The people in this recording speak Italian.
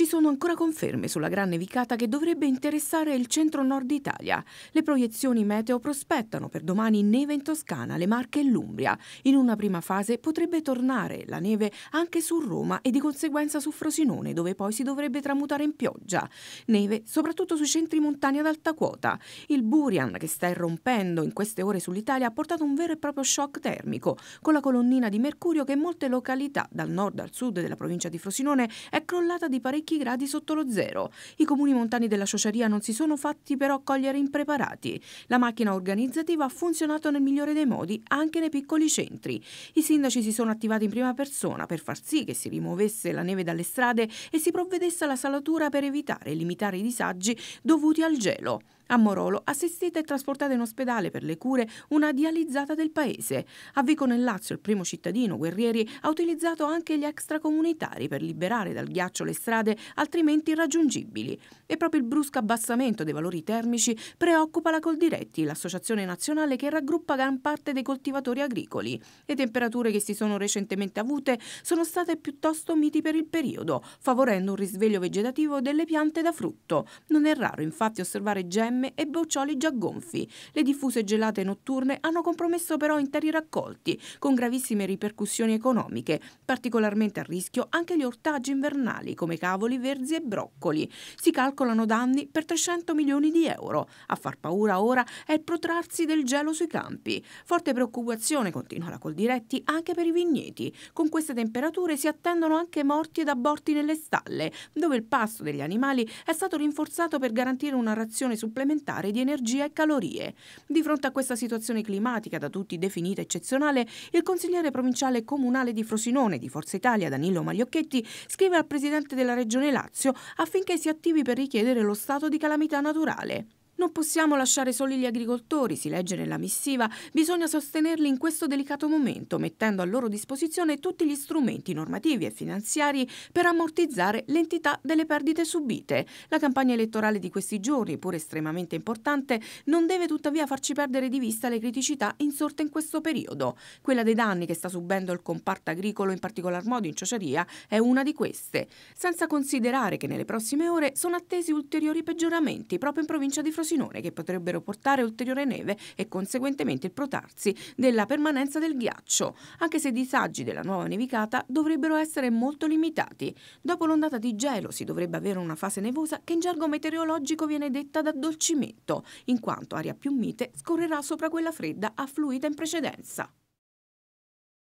Ci sono ancora conferme sulla gran nevicata che dovrebbe interessare il centro-nord Italia. Le proiezioni meteo prospettano per domani neve in Toscana, le Marche e l'Umbria. In una prima fase potrebbe tornare la neve anche su Roma e di conseguenza su Frosinone, dove poi si dovrebbe tramutare in pioggia. Neve soprattutto sui centri montani ad alta quota. Il Burian, che sta irrompendo in queste ore sull'Italia, ha portato un vero e proprio shock termico, con la colonnina di mercurio che in molte località, dal nord al sud della provincia di Frosinone, è crollata di parecchio parecchi gradi sotto lo zero. I comuni montani della Sociaria non si sono fatti però cogliere impreparati. La macchina organizzativa ha funzionato nel migliore dei modi anche nei piccoli centri. I sindaci si sono attivati in prima persona per far sì che si rimuovesse la neve dalle strade e si provvedesse alla salatura per evitare e limitare i disagi dovuti al gelo. A Morolo, assistita e trasportata in ospedale per le cure, una dializzata del paese. A Vico nel Lazio, il primo cittadino Guerrieri ha utilizzato anche gli extracomunitari per liberare dal ghiaccio le strade altrimenti irraggiungibili. E proprio il brusco abbassamento dei valori termici preoccupa la Coldiretti, l'associazione nazionale che raggruppa gran parte dei coltivatori agricoli. Le temperature che si sono recentemente avute sono state piuttosto miti per il periodo, favorendo un risveglio vegetativo delle piante da frutto. Non è raro infatti osservare gemme e boccioli già gonfi. Le diffuse gelate notturne hanno compromesso però interi raccolti, con gravissime ripercussioni economiche, particolarmente a rischio anche gli ortaggi invernali come cavo tavoli verzi e broccoli. Si calcolano danni per 300 milioni di euro. A far paura ora è il protrarsi del gelo sui campi. Forte preoccupazione, continua la Coldiretti, anche per i vigneti. Con queste temperature si attendono anche morti ed aborti nelle stalle, dove il pasto degli animali è stato rinforzato per garantire una razione supplementare di energia e calorie. Di fronte a questa situazione climatica da tutti definita eccezionale, il consigliere provinciale comunale di Frosinone di Forza Italia, Danilo Magliocchetti, scrive al presidente della regione Regione Lazio affinché si attivi per richiedere lo stato di calamità naturale. Non possiamo lasciare soli gli agricoltori, si legge nella missiva, bisogna sostenerli in questo delicato momento, mettendo a loro disposizione tutti gli strumenti normativi e finanziari per ammortizzare l'entità delle perdite subite. La campagna elettorale di questi giorni, pur estremamente importante, non deve tuttavia farci perdere di vista le criticità insorte in questo periodo. Quella dei danni che sta subendo il comparto agricolo, in particolar modo in Ciociaria, è una di queste, senza considerare che nelle prossime ore sono attesi ulteriori peggioramenti proprio in provincia di Frosinone Frosinone che potrebbero portare ulteriore neve e conseguentemente il protarsi della permanenza del ghiaccio, anche se i disagi della nuova nevicata dovrebbero essere molto limitati. Dopo l'ondata di gelo si dovrebbe avere una fase nevosa che in gergo meteorologico viene detta d'addolcimento, in quanto aria più mite scorrerà sopra quella fredda affluita in precedenza.